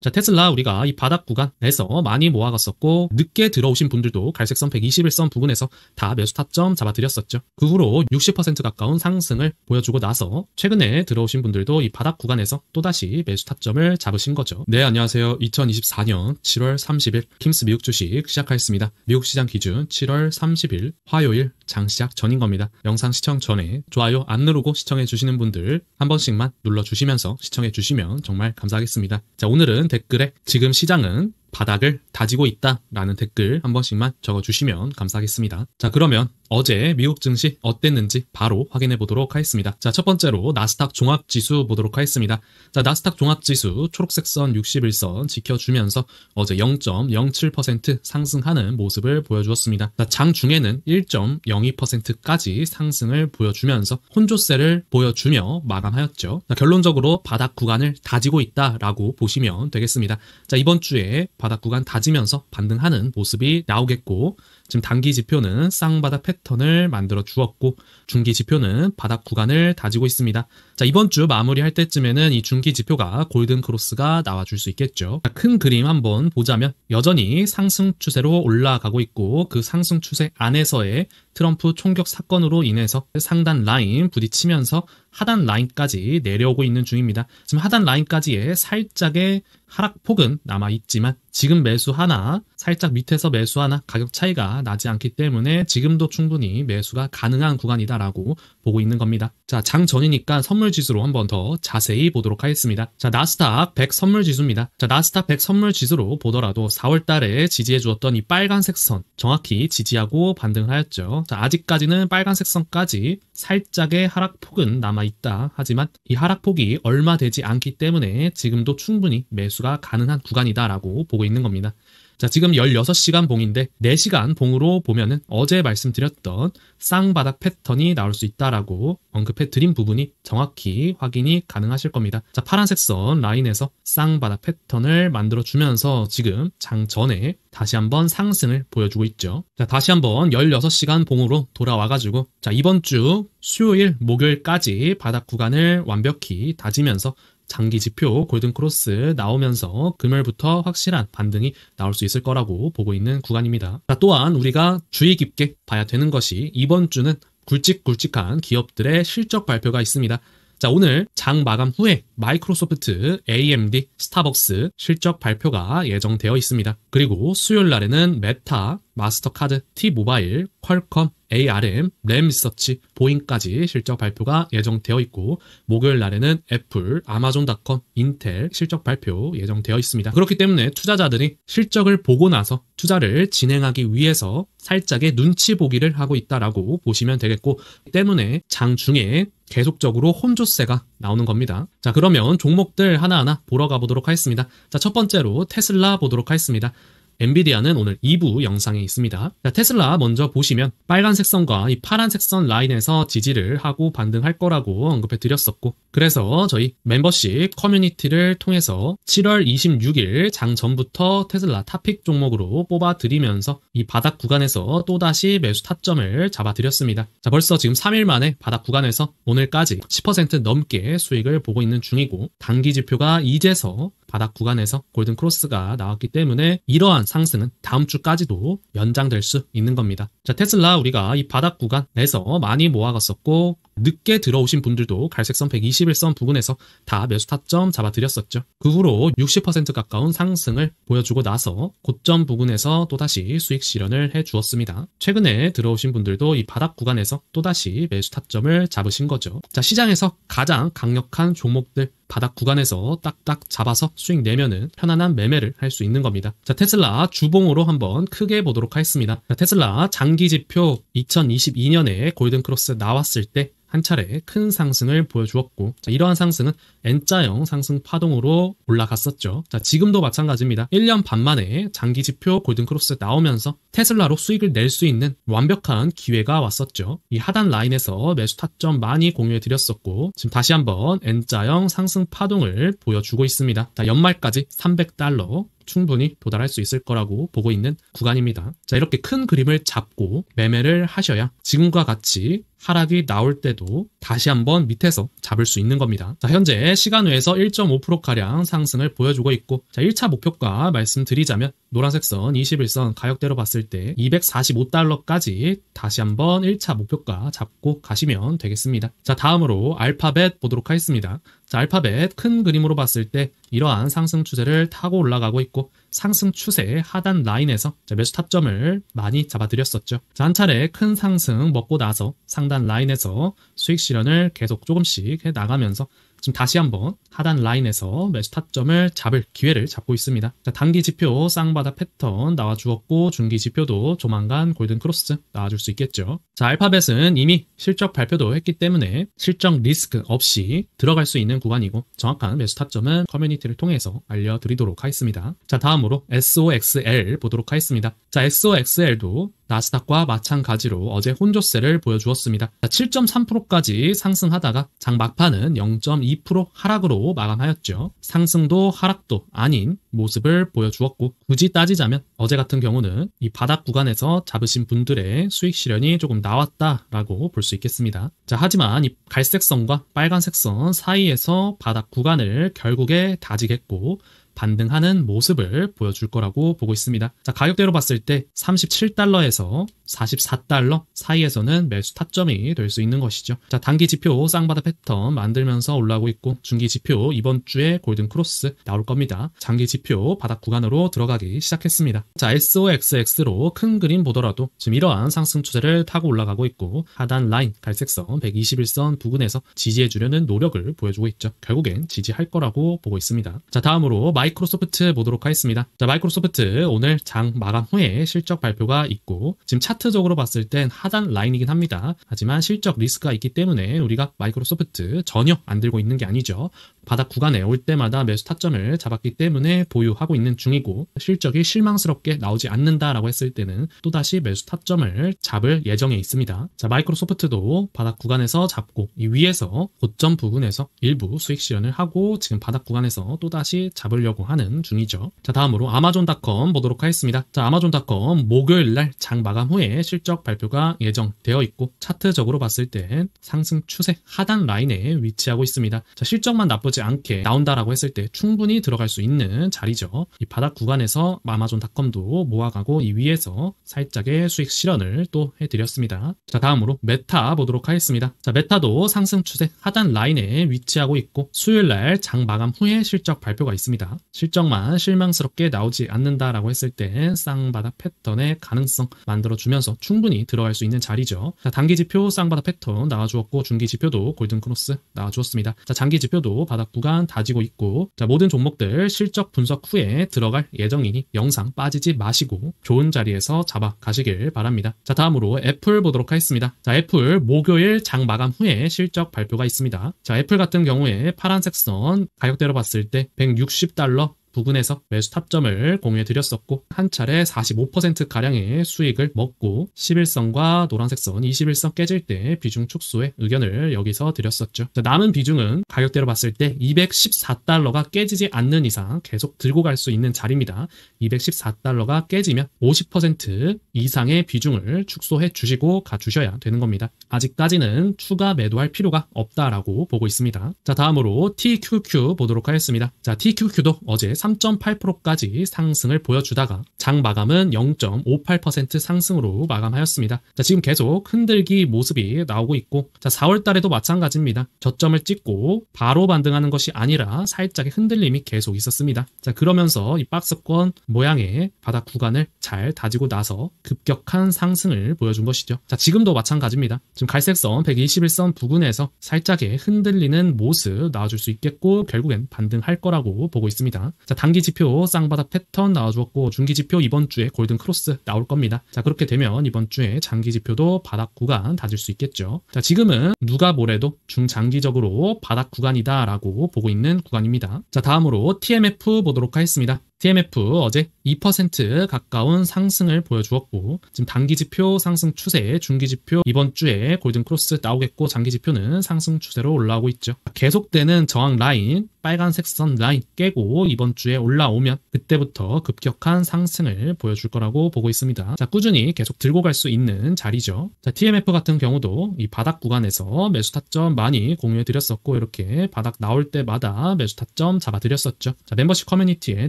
자 테슬라 우리가 이 바닥 구간에서 많이 모아갔었고 늦게 들어오신 분들도 갈색선 121선 부근에서 다 매수 타점 잡아드렸었죠. 그 후로 60% 가까운 상승을 보여주고 나서 최근에 들어오신 분들도 이 바닥 구간에서 또다시 매수 타점을 잡으신 거죠. 네 안녕하세요. 2024년 7월 30일 킴스 미국 주식 시작하였습니다. 미국 시장 기준 7월 30일 화요일 장 시작 전인 겁니다. 영상 시청 전에 좋아요 안 누르고 시청해 주시는 분들 한 번씩만 눌러 주시면서 시청해 주시면 정말 감사하겠습니다. 자 오늘은 댓글에 지금 시장은 바닥을 다지고 있다라는 댓글 한 번씩만 적어주시면 감사하겠습니다. 자 그러면 어제 미국 증시 어땠는지 바로 확인해 보도록 하겠습니다. 자, 첫 번째로 나스닥 종합 지수 보도록 하겠습니다. 자, 나스닥 종합 지수 초록색 선 61선 지켜주면서 어제 0.07% 상승하는 모습을 보여주었습니다. 자, 장 중에는 1.02%까지 상승을 보여주면서 혼조세를 보여주며 마감하였죠. 자, 결론적으로 바닥 구간을 다지고 있다라고 보시면 되겠습니다. 자, 이번 주에 바닥 구간 다지면서 반등하는 모습이 나오겠고 지금 단기 지표는 쌍바닥 패턴을 만들어 주었고 중기 지표는 바닥 구간을 다지고 있습니다. 자 이번 주 마무리할 때쯤에는 이 중기 지표가 골든 크로스가 나와줄 수 있겠죠. 자, 큰 그림 한번 보자면 여전히 상승 추세로 올라가고 있고 그 상승 추세 안에서의 트럼프 총격 사건으로 인해서 상단 라인 부딪히면서 하단 라인까지 내려오고 있는 중입니다. 지금 하단 라인까지의 살짝의 하락폭은 남아있지만 지금 매수 하나 살짝 밑에서 매수 하나 가격 차이가 나지 않기 때문에 지금도 충분히 매수가 가능한 구간이다라고 보고 있는 겁니다. 자, 장 전이니까 선물 지수로 한번 더 자세히 보도록 하겠습니다. 자, 나스닥 100 선물 지수입니다. 자, 나스닥 100 선물 지수로 보더라도 4월 달에 지지해 주었던 이 빨간색 선 정확히 지지하고 반등을 하였죠. 자, 아직까지는 빨간색 선까지 살짝의 하락폭은 남아 있다. 하지만 이 하락폭이 얼마 되지 않기 때문에 지금도 충분히 매수가 가능한 구간이다라고 보고 있는 겁니다. 자, 지금 16시간 봉인데 4시간 봉으로 보면은 어제 말씀드렸던 쌍바닥 패턴이 나올 수 있다라고 언급해 드린 부분이 정확히 확인이 가능하실 겁니다. 자, 파란색 선 라인에서 쌍바닥 패턴을 만들어 주면서 지금 장 전에 다시 한번 상승을 보여주고 있죠. 자, 다시 한번 16시간 봉으로 돌아와 가지고 자, 이번 주 수요일 목요일까지 바닥 구간을 완벽히 다지면서 장기 지표 골든크로스 나오면서 금요일부터 확실한 반등이 나올 수 있을 거라고 보고 있는 구간입니다. 또한 우리가 주의 깊게 봐야 되는 것이 이번 주는 굵직굵직한 기업들의 실적 발표가 있습니다. 자, 오늘 장 마감 후에 마이크로소프트, AMD, 스타벅스 실적 발표가 예정되어 있습니다. 그리고 수요일 날에는 메타, 마스터카드, 티모바일 퀄컴, ARM, 램리서치, 보잉까지 실적 발표가 예정되어 있고 목요일 날에는 애플, 아마존닷컴, 인텔 실적 발표 예정되어 있습니다. 그렇기 때문에 투자자들이 실적을 보고 나서 투자를 진행하기 위해서 살짝의 눈치 보기를 하고 있다라고 보시면 되겠고 때문에 장중에 계속적으로 혼조세가 나오는 겁니다. 자 그러면 종목들 하나하나 보러 가보도록 하겠습니다. 자 첫 번째로 테슬라 보도록 하겠습니다. 엔비디아는 오늘 2부 영상에 있습니다. 자, 테슬라 먼저 보시면 빨간색 선과 이 파란색 선 라인에서 지지를 하고 반등할 거라고 언급해 드렸었고 그래서 저희 멤버십 커뮤니티를 통해서 7월 26일 장 전부터 테슬라 탑픽 종목으로 뽑아 드리면서 이 바닥 구간에서 또다시 매수 타점을 잡아 드렸습니다. 자, 벌써 지금 3일 만에 바닥 구간에서 오늘까지 10% 넘게 수익을 보고 있는 중이고 단기 지표가 이제서 바닥 구간에서 골든 크로스가 나왔기 때문에 이러한 상승은 다음 주까지도 연장될 수 있는 겁니다. 자, 테슬라 우리가 이 바닥 구간에서 많이 모아갔었고 늦게 들어오신 분들도 갈색선 121선 부근에서 다 매수 타점 잡아드렸었죠. 그 후로 60% 가까운 상승을 보여주고 나서 고점 부근에서 또다시 수익 실현을 해주었습니다. 최근에 들어오신 분들도 이 바닥 구간에서 또다시 매수 타점을 잡으신 거죠. 자 시장에서 가장 강력한 종목들 바닥 구간에서 딱딱 잡아서 수익 내면은 편안한 매매를 할 수 있는 겁니다. 자, 테슬라 주봉으로 한번 크게 보도록 하겠습니다. 자, 테슬라 장기 지표 2022년에 골든 크로스 나왔을 때한 차례 큰 상승을 보여주었고 자, 이러한 상승은 N자형 상승 파동으로 올라갔었죠. 자, 지금도 마찬가지입니다. 1년 반 만에 장기 지표 골든크로스 나오면서 테슬라로 수익을 낼 수 있는 완벽한 기회가 왔었죠. 이 하단 라인에서 매수 타점 많이 공유해 드렸었고 지금 다시 한번 N자형 상승 파동을 보여주고 있습니다. 자, 연말까지 300달러 충분히 도달할 수 있을 거라고 보고 있는 구간입니다. 자, 이렇게 큰 그림을 잡고 매매를 하셔야 지금과 같이 하락이 나올 때도 다시 한번 밑에서 잡을 수 있는 겁니다. 자, 현재 시간 외에서 1.5%가량 상승을 보여주고 있고 자, 1차 목표가 말씀드리자면 노란색 선 21선 가격대로 봤을 때 245달러까지 다시 한번 1차 목표가 잡고 가시면 되겠습니다. 자, 다음으로 알파벳 보도록 하겠습니다. 자, 알파벳 큰 그림으로 봤을 때 이러한 상승 추세를 타고 올라가고 있고 상승 추세 하단 라인에서 매수 탑점을 많이 잡아드렸었죠. 자, 한 차례 큰 상승 먹고 나서 상단 라인에서 수익 실현을 계속 조금씩 해 나가면서 지금 다시 한번 하단 라인에서 매수 타점을 잡을 기회를 잡고 있습니다. 자, 단기 지표 쌍바닥 패턴 나와주었고 중기 지표도 조만간 골든 크로스 나와줄 수 있겠죠. 자, 알파벳은 이미 실적 발표도 했기 때문에 실적 리스크 없이 들어갈 수 있는 구간이고 정확한 매수 타점은 커뮤니티를 통해서 알려드리도록 하겠습니다. 자, 다음으로 SOXL 보도록 하겠습니다. 자, SOXL도 나스닥과 마찬가지로 어제 혼조세를 보여주었습니다. 7.3%까지 상승하다가 장 막판은 0.2% 하락으로 마감하였죠. 상승도 하락도 아닌 모습을 보여주었고 굳이 따지자면 어제 같은 경우는 이 바닥 구간에서 잡으신 분들의 수익 실현이 조금 나왔다라고 볼 수 있겠습니다. 자 하지만 이 갈색선과 빨간색선 사이에서 바닥 구간을 결국에 다지겠고 반등하는 모습을 보여줄 거라고 보고 있습니다. 자, 가격대로 봤을 때 37달러에서 44달러 사이에서는 매수 타점이 될 수 있는 것이죠. 자, 단기 지표 쌍바다 패턴 만들면서 올라오고 있고 중기 지표 이번 주에 골든 크로스 나올 겁니다. 장기 지표 바닥 구간으로 들어가기 시작했습니다. 자, SOXX로 큰 그림 보더라도 지금 이러한 상승 추세를 타고 올라가고 있고 하단 라인 갈색선 121선 부근에서 지지해 주려는 노력을 보여주고 있죠. 결국엔 지지할 거라고 보고 있습니다. 자, 다음으로 마이 마이크로소프트 보도록 하겠습니다. 자, 마이크로소프트 오늘 장 마감 후에 실적 발표가 있고 지금 차트적으로 봤을 땐 하단 라인이긴 합니다. 하지만 실적 리스크가 있기 때문에 우리가 마이크로소프트 전혀 안 들고 있는 게 아니죠. 바닥 구간에 올 때마다 매수 타점을 잡았기 때문에 보유하고 있는 중이고 실적이 실망스럽게 나오지 않는다라고 했을 때는 또다시 매수 타점을 잡을 예정에 있습니다. 자, 마이크로소프트도 바닥 구간에서 잡고 이 위에서 고점 부근에서 일부 수익 실현을 하고 지금 바닥 구간에서 또다시 잡으려고 진행하고 하는 중이죠. 자 다음으로 아마존닷컴 보도록 하겠습니다. 자 아마존닷컴 목요일 날 장 마감 후에 실적 발표가 예정되어 있고 차트적으로 봤을 때 상승 추세 하단 라인에 위치하고 있습니다. 자 실적만 나쁘지 않게 나온다라고 했을 때 충분히 들어갈 수 있는 자리죠. 이 바닥 구간에서 아마존닷컴도 모아가고 이 위에서 살짝의 수익 실현을 또 해드렸습니다. 자 다음으로 메타 보도록 하겠습니다. 자 메타도 상승 추세 하단 라인에 위치하고 있고 수요일 날 장 마감 후에 실적 발표가 있습니다. 실적만 실망스럽게 나오지 않는다라고 했을 때 쌍바닥 패턴의 가능성 만들어주면서 충분히 들어갈 수 있는 자리죠. 자, 단기 지표 쌍바닥 패턴 나와주었고 중기 지표도 골든크로스 나와주었습니다. 자, 장기 지표도 바닥 구간 다지고 있고 자, 모든 종목들 실적 분석 후에 들어갈 예정이니 영상 빠지지 마시고 좋은 자리에서 잡아 가시길 바랍니다. 자 다음으로 애플 보도록 하겠습니다. 자 애플 목요일 장 마감 후에 실적 발표가 있습니다. 자 애플 같은 경우에 파란색 선 가격대로 봤을 때 160달러 달러 부근에서 매수 탑점을 공유해 드렸었고 한 차례 45%가량의 수익을 먹고 11선과 노란색선 21선 깨질 때 비중 축소의 의견을 여기서 드렸었죠. 남은 비중은 가격대로 봤을 때 214달러가 깨지지 않는 이상 계속 들고 갈 수 있는 자리입니다. 214달러가 깨지면 50% 이상의 비중을 축소해 주시고 가주셔야 되는 겁니다. 아직까지는 추가 매도할 필요가 없다라고 보고 있습니다. 자 다음으로 TQQ 보도록 하겠습니다. 자 TQQ도 어제 3.8%까지 상승을 보여주다가 장 마감은 0.58% 상승으로 마감하였습니다. 자, 지금 계속 흔들기 모습이 나오고 있고 자, 4월 달에도 마찬가지입니다. 저점을 찍고 바로 반등하는 것이 아니라 살짝의 흔들림이 계속 있었습니다. 자, 그러면서 이 박스권 모양의 바닥 구간을 잘 다지고 나서 급격한 상승을 보여준 것이죠. 자, 지금도 마찬가지입니다. 지금 갈색선 121선 부근에서 살짝의 흔들리는 모습 나와줄 수 있겠고 결국엔 반등할 거라고 보고 있습니다. 자, 단기 지표 쌍바닥 패턴 나와주었고 중기 지표 이번 주에 골든 크로스 나올 겁니다. 자 그렇게 되면 이번 주에 장기 지표도 바닥 구간 다질 수 있겠죠. 자 지금은 누가 뭐래도 중장기적으로 바닥 구간이다라고 보고 있는 구간입니다. 자 다음으로 TMF 보도록 하겠습니다. TMF 어제 2% 가까운 상승을 보여주었고 지금 단기지표 상승 추세, 중기지표 이번 주에 골든크로스 나오겠고 장기지표는 상승 추세로 올라오고 있죠. 계속되는 저항 라인 빨간색 선 라인 깨고 이번 주에 올라오면 그때부터 급격한 상승을 보여줄 거라고 보고 있습니다. 자, 꾸준히 계속 들고 갈 수 있는 자리죠. 자, TMF 같은 경우도 이 바닥 구간에서 매수 타점 많이 공유해 드렸었고 이렇게 바닥 나올 때마다 매수 타점 잡아 드렸었죠. 자, 멤버십 커뮤니티에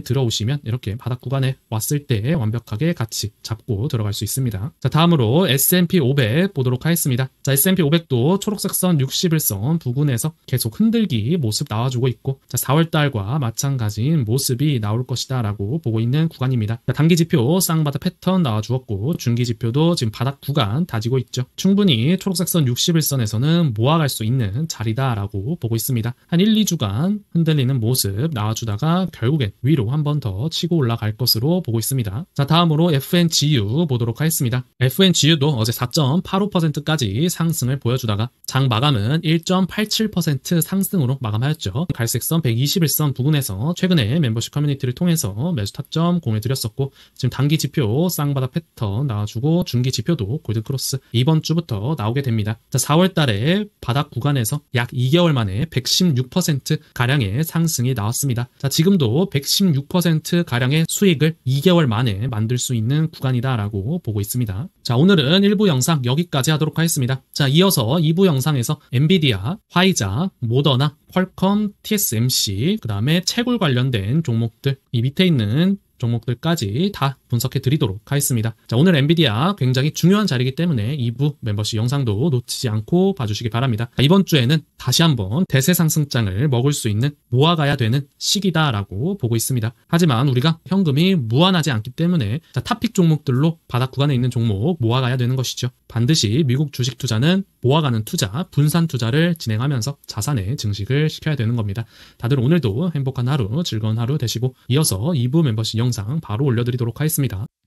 들어오시면 이렇게 바닥 구간에 왔을 때 완벽하게 같이 잡고 들어갈 수 있습니다. 자, 다음으로 S&P 500 보도록 하겠습니다. 자, S&P 500도 초록색 선6 0일선 부근에서 계속 흔들기 모습 나와주고 있고 자, 4월달과 마찬가지인 모습이 나올 것이다 라고 보고 있는 구간입니다. 자, 단기지표 쌍바닥 패턴 나와주었고 중기지표도 지금 바닥 구간 다지고 있죠. 충분히 초록색선 61선에서는 모아갈 수 있는 자리다 라고 보고 있습니다. 한 1, 2주간 흔들리는 모습 나와주다가 결국엔 위로 한 번 더 치고 올라갈 것으로 보고 있습니다. 자 다음으로 FNGU 보도록 하겠습니다. FNGU도 어제 4.85%까지 상승을 보여주다가 장 마감은 1.87% 상승으로 마감하였죠. 갈색선 1 2선 121선 부근에서 최근에 멤버십 커뮤니티를 통해서 매수 타점 공유드렸었고 지금 단기 지표 쌍바닥 패턴 나와주고 중기 지표도 골드크로스 이번 주부터 나오게 됩니다. 자, 4월 달에 바닥 구간에서 약 2개월 만에 116%가량의 상승이 나왔습니다. 자, 지금도 116%가량의 수익을 2개월 만에 만들 수 있는 구간이다라고 보고 있습니다. 자, 오늘은 1부 영상 여기까지 하도록 하겠습니다. 자, 이어서 2부 영상에서 엔비디아, 화이자, 모더나, 퀄컴, TSMC, 그 다음에 채굴 관련된 종목들, 이 밑에 있는 종목들까지 다 분석해 드리도록 하겠습니다. 자, 오늘 엔비디아 굉장히 중요한 자리이기 때문에 2부 멤버십 영상도 놓치지 않고 봐주시기 바랍니다. 자, 이번 주에는 다시 한번 대세 상승장을 먹을 수 있는 모아가야 되는 시기다라고 보고 있습니다. 하지만 우리가 현금이 무한하지 않기 때문에 자, 탑픽 종목들로 바닥 구간에 있는 종목 모아가야 되는 것이죠. 반드시 미국 주식 투자는 모아가는 투자, 분산 투자를 진행하면서 자산의 증식을 시켜야 되는 겁니다. 다들 오늘도 행복한 하루, 즐거운 하루 되시고 이어서 2부 멤버십 영상 바로 올려드리도록 하겠습니다. 있습니다.